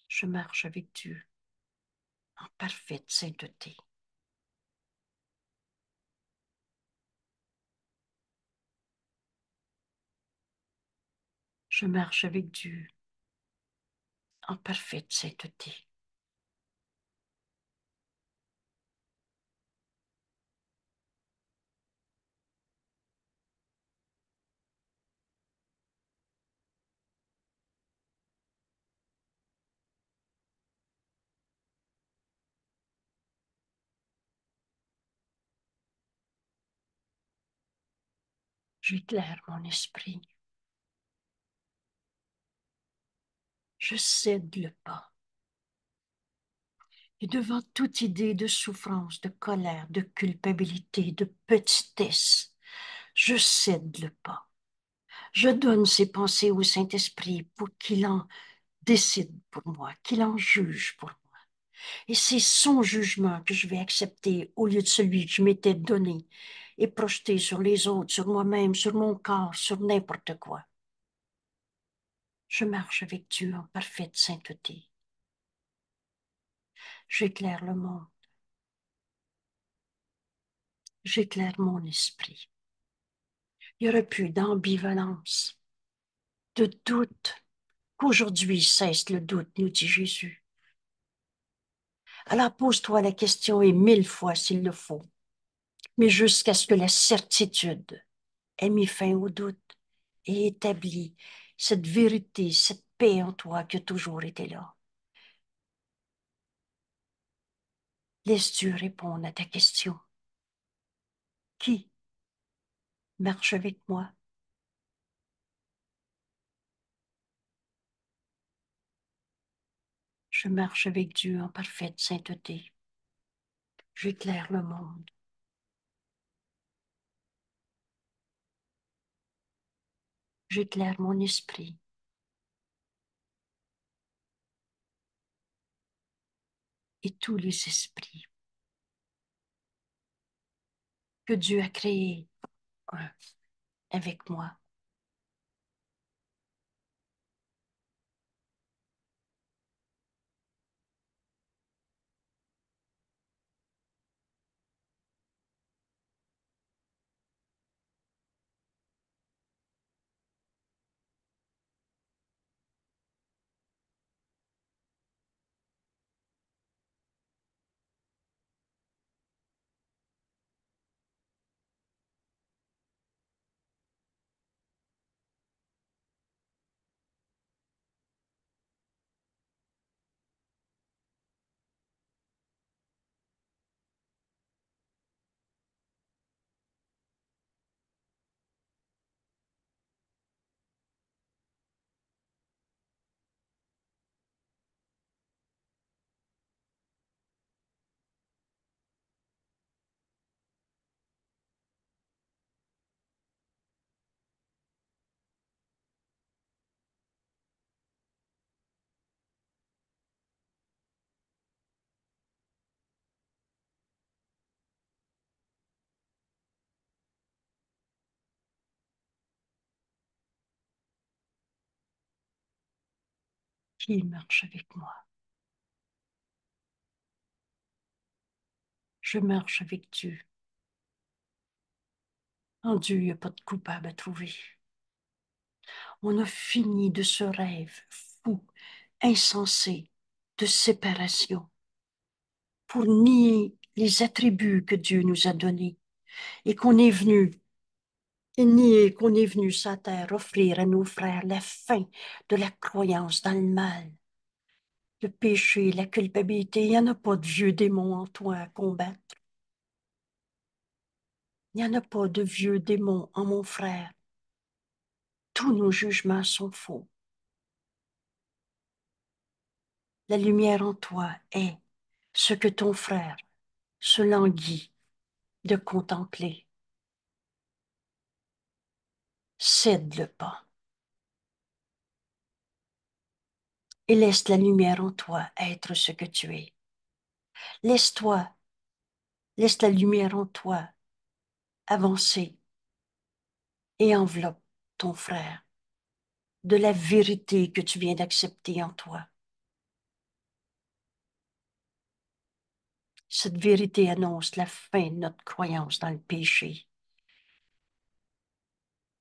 Je marche avec Dieu en parfaite sainteté. Je marche avec Dieu en parfaite sainteté. J'éclaire mon esprit. Je cède le pas. Et devant toute idée de souffrance, de colère, de culpabilité, de petitesse, je cède le pas. Je donne ces pensées au Saint-Esprit pour qu'il en décide pour moi, qu'il en juge pour moi. Et c'est son jugement que je vais accepter au lieu de celui que je m'étais donné et projeté sur les autres, sur moi-même, sur mon corps, sur n'importe quoi. Je marche avec Dieu en parfaite sainteté. J'éclaire le monde. J'éclaire mon esprit. Il n'y aurait plus d'ambivalence, de doute. Qu'aujourd'hui cesse le doute, nous dit Jésus. Alors pose-toi la question et mille fois s'il le faut mais jusqu'à ce que la certitude ait mis fin au doute et établi cette vérité, cette paix en toi qui a toujours été là. laisse Dieu répondre à ta question. Qui marche avec moi? Je marche avec Dieu en parfaite sainteté. J'éclaire le monde. j'éclaire mon esprit. Et tous les esprits que Dieu a créés avec moi qui marche avec moi. Je marche avec Dieu. En Dieu, il n'y a pas de coupable à trouver. On a fini de ce rêve fou, insensé, de séparation, pour nier les attributs que Dieu nous a donnés et qu'on est venu nier qu'on est venu sa terre offrir à nos frères la fin de la croyance dans le mal. Le péché, la culpabilité, il n'y en a pas de vieux démons en toi à combattre. Il n'y en a pas de vieux démons en mon frère. Tous nos jugements sont faux. La lumière en toi est ce que ton frère se languit de contempler cède le pas et laisse la lumière en toi être ce que tu es. Laisse-toi, laisse la lumière en toi avancer et enveloppe ton frère de la vérité que tu viens d'accepter en toi. Cette vérité annonce la fin de notre croyance dans le péché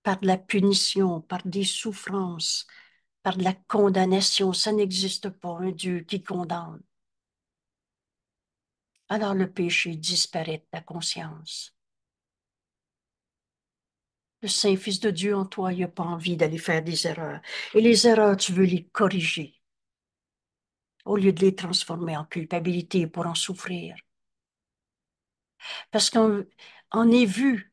par de la punition, par des souffrances, par de la condamnation. Ça n'existe pas, un Dieu qui condamne. Alors le péché disparaît de ta conscience. Le Saint-Fils de Dieu en toi, il n'a pas envie d'aller faire des erreurs. Et les erreurs, tu veux les corriger au lieu de les transformer en culpabilité pour en souffrir. Parce qu'on est vu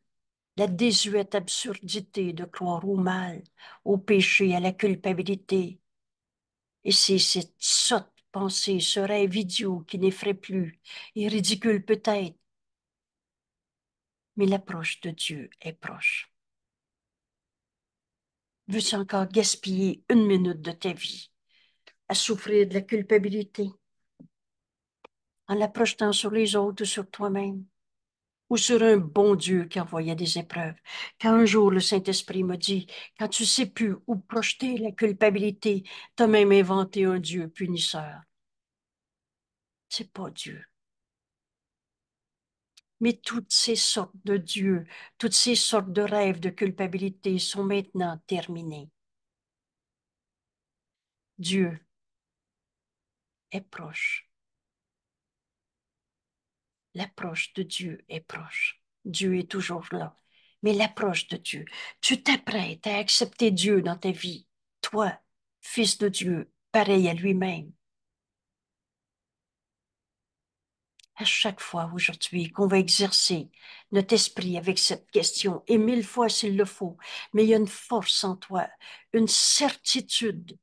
la désuète absurdité de croire au mal, au péché, à la culpabilité. Et si cette sotte pensée, serait rêve qui n'effraie plus et ridicule peut-être. Mais l'approche de Dieu est proche. Veux-tu encore gaspiller une minute de ta vie à souffrir de la culpabilité en l'approchant sur les autres ou sur toi-même? ou sur un bon Dieu qui envoyait des épreuves. Quand un jour le Saint-Esprit me dit, quand tu sais plus où projeter la culpabilité, tu même inventé un Dieu punisseur. C'est pas Dieu. Mais toutes ces sortes de dieux, toutes ces sortes de rêves de culpabilité sont maintenant terminés Dieu est proche l'approche de Dieu est proche. Dieu est toujours là. Mais l'approche de Dieu, tu t'apprêtes à accepter Dieu dans ta vie. Toi, fils de Dieu, pareil à lui-même. À chaque fois aujourd'hui qu'on va exercer notre esprit avec cette question, et mille fois s'il le faut, mais il y a une force en toi, une certitude,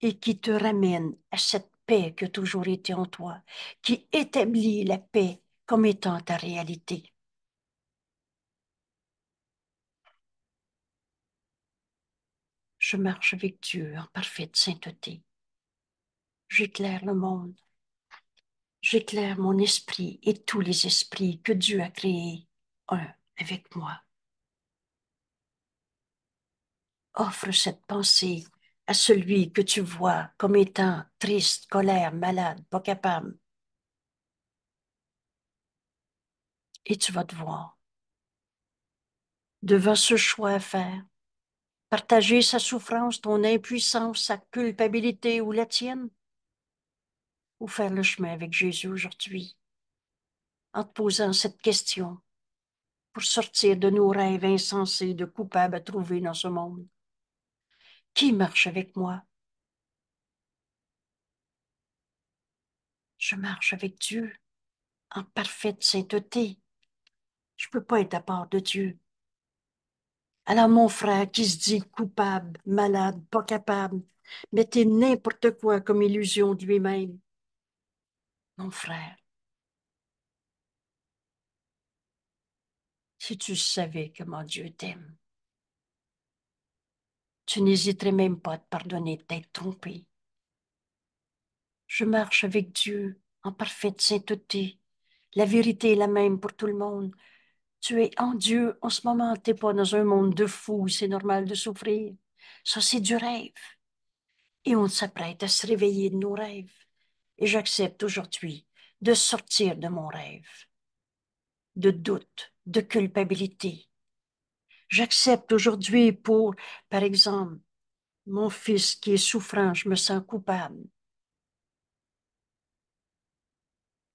et qui te ramène à cette paix qui toujours été en toi, qui établit la paix comme étant ta réalité. Je marche avec Dieu en parfaite sainteté. J'éclaire le monde. J'éclaire mon esprit et tous les esprits que Dieu a créés, un avec moi. Offre cette pensée à celui que tu vois comme étant triste, colère, malade, pas capable. Et tu vas te voir devant ce choix à faire. Partager sa souffrance, ton impuissance, sa culpabilité ou la tienne. Ou faire le chemin avec Jésus aujourd'hui en te posant cette question pour sortir de nos rêves insensés de coupables à trouver dans ce monde. Qui marche avec moi Je marche avec Dieu en parfaite sainteté. Je ne peux pas être à part de Dieu. Alors mon frère qui se dit coupable, malade, pas capable, mettez n'importe quoi comme illusion de lui-même. Mon frère, si tu savais comment Dieu t'aime, tu n'hésiterais même pas à te pardonner d'être trompé. Je marche avec Dieu en parfaite sainteté. La vérité est la même pour tout le monde. Tu es en Dieu en ce moment, tu n'es pas dans un monde de fous, c'est normal de souffrir. Ça, c'est du rêve. Et on s'apprête à se réveiller de nos rêves. Et j'accepte aujourd'hui de sortir de mon rêve, de doute, de culpabilité, J'accepte aujourd'hui pour, par exemple, mon fils qui est souffrant, je me sens coupable.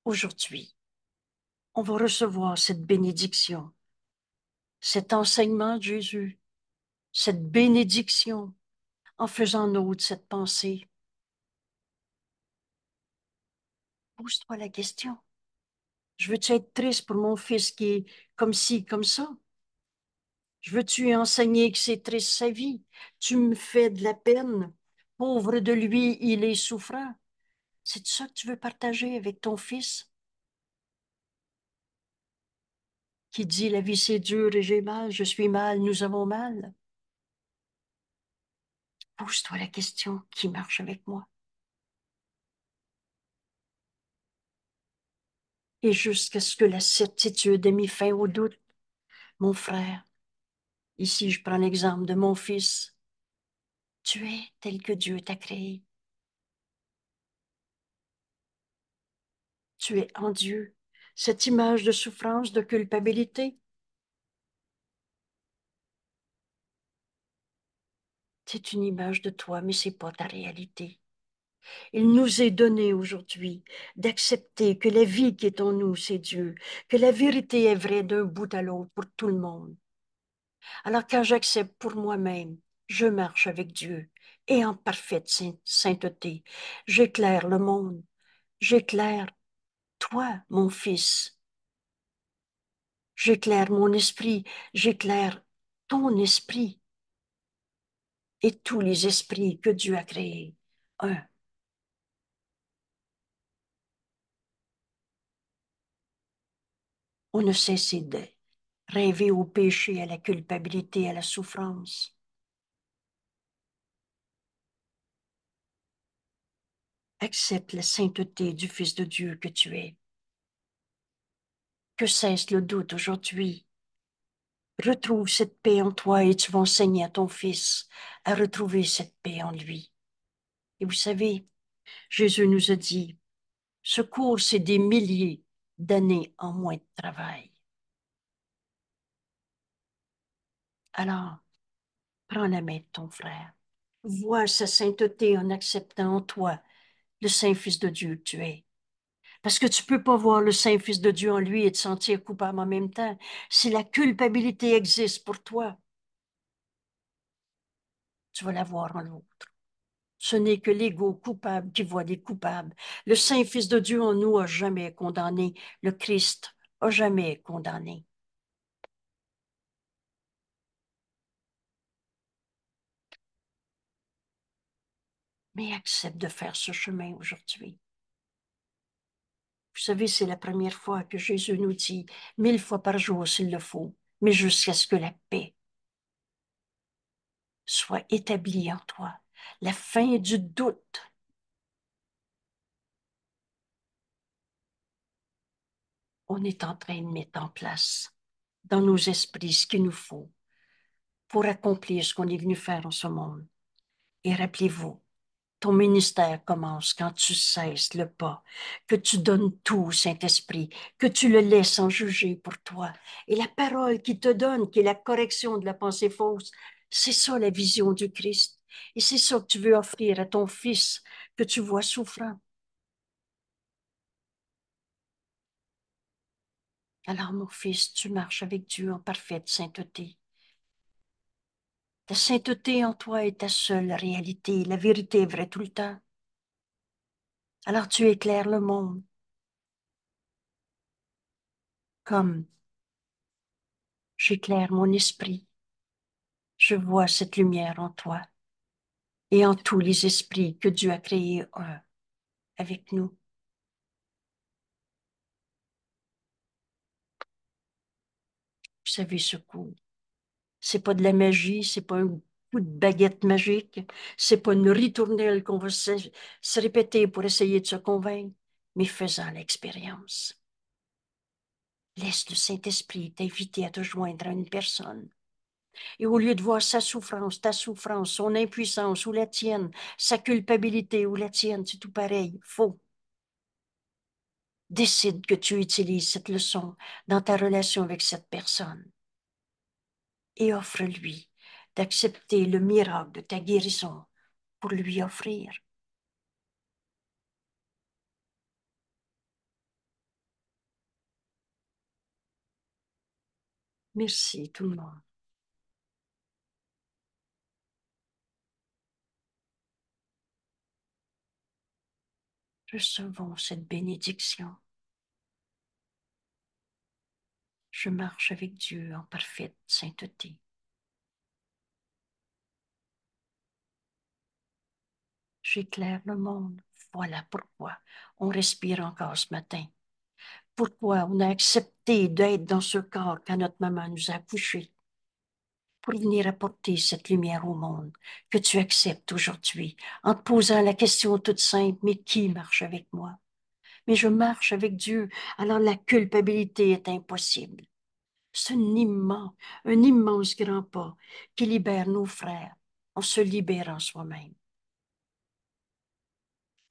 Aujourd'hui, on va recevoir cette bénédiction, cet enseignement de Jésus, cette bénédiction en faisant nôtre cette pensée. Pose-toi la question. Je veux-tu être triste pour mon fils qui est comme ci, comme ça? Je veux-tu enseigner que c'est triste sa vie? Tu me fais de la peine. Pauvre de lui, il est souffrant. C'est ça que tu veux partager avec ton fils? Qui dit la vie c'est dur et j'ai mal, je suis mal, nous avons mal. Pose-toi la question qui marche avec moi. Et jusqu'à ce que la certitude ait mis fin au doute, mon frère, Ici, je prends l'exemple de mon fils. Tu es tel que Dieu t'a créé. Tu es en Dieu. Cette image de souffrance, de culpabilité. C'est une image de toi, mais ce n'est pas ta réalité. Il nous est donné aujourd'hui d'accepter que la vie qui est en nous, c'est Dieu, que la vérité est vraie d'un bout à l'autre pour tout le monde. Alors quand j'accepte pour moi-même, je marche avec Dieu et en parfaite sainteté. J'éclaire le monde. J'éclaire toi, mon fils. J'éclaire mon esprit. J'éclaire ton esprit et tous les esprits que Dieu a créés. Un. On ne cesse d'être rêver au péché, à la culpabilité, à la souffrance. Accepte la sainteté du Fils de Dieu que tu es. Que cesse le doute aujourd'hui. Retrouve cette paix en toi et tu vas enseigner à ton Fils à retrouver cette paix en lui. Et vous savez, Jésus nous a dit, ce cours, c'est des milliers d'années en moins de travail. Alors, prends la main de ton frère. Vois sa sainteté en acceptant en toi le Saint-Fils de Dieu que tu es. Parce que tu ne peux pas voir le Saint-Fils de Dieu en lui et te sentir coupable en même temps. Si la culpabilité existe pour toi, tu vas la voir en l'autre. Ce n'est que l'ego coupable qui voit des coupables. Le Saint-Fils de Dieu en nous a jamais condamné. Le Christ a jamais condamné. accepte de faire ce chemin aujourd'hui. Vous savez, c'est la première fois que Jésus nous dit, mille fois par jour s'il le faut, mais jusqu'à ce que la paix soit établie en toi, la fin du doute. On est en train de mettre en place dans nos esprits ce qu'il nous faut pour accomplir ce qu'on est venu faire en ce monde. Et rappelez-vous, ton ministère commence quand tu cesses le pas, que tu donnes tout au Saint-Esprit, que tu le laisses en juger pour toi. Et la parole qui te donne, qui est la correction de la pensée fausse, c'est ça la vision du Christ. Et c'est ça que tu veux offrir à ton fils que tu vois souffrant. Alors mon fils, tu marches avec Dieu en parfaite sainteté. La sainteté en toi est ta seule réalité. La vérité est vraie tout le temps. Alors tu éclaires le monde comme j'éclaire mon esprit. Je vois cette lumière en toi et en tous les esprits que Dieu a créés avec nous. Vous savez ce coup c'est pas de la magie, c'est pas un coup de baguette magique, c'est pas une ritournelle qu'on va se, se répéter pour essayer de se convaincre, mais faisant l'expérience. Laisse le Saint-Esprit t'inviter à te joindre à une personne. Et au lieu de voir sa souffrance, ta souffrance, son impuissance ou la tienne, sa culpabilité ou la tienne, c'est tout pareil, faux. Décide que tu utilises cette leçon dans ta relation avec cette personne et offre-lui d'accepter le miracle de ta guérison pour lui offrir. Merci tout le monde. Recevons cette bénédiction. je marche avec Dieu en parfaite sainteté. J'éclaire le monde. Voilà pourquoi on respire encore ce matin. Pourquoi on a accepté d'être dans ce corps quand notre maman nous a accouchés. Pour venir apporter cette lumière au monde que tu acceptes aujourd'hui en te posant la question toute simple, mais qui marche avec moi? mais je marche avec Dieu, alors la culpabilité est impossible. C'est un immense, un immense grand pas qui libère nos frères en se libérant soi-même.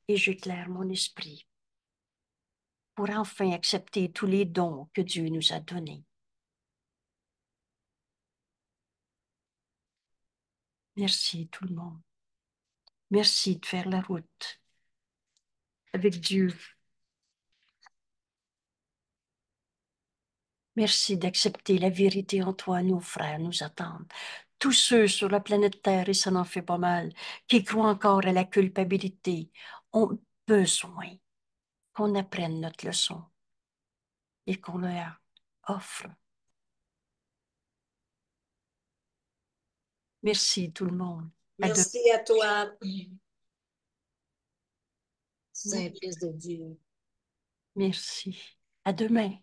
Et j'éclaire mon esprit pour enfin accepter tous les dons que Dieu nous a donnés. Merci tout le monde. Merci de faire la route avec Dieu Merci d'accepter la vérité en toi, nos frères nous attendent. Tous ceux sur la planète Terre, et ça n'en fait pas mal, qui croient encore à la culpabilité, ont besoin qu'on apprenne notre leçon et qu'on leur offre. Merci tout le monde. À Merci à toi. Saint-Fils de Dieu. Merci. À demain.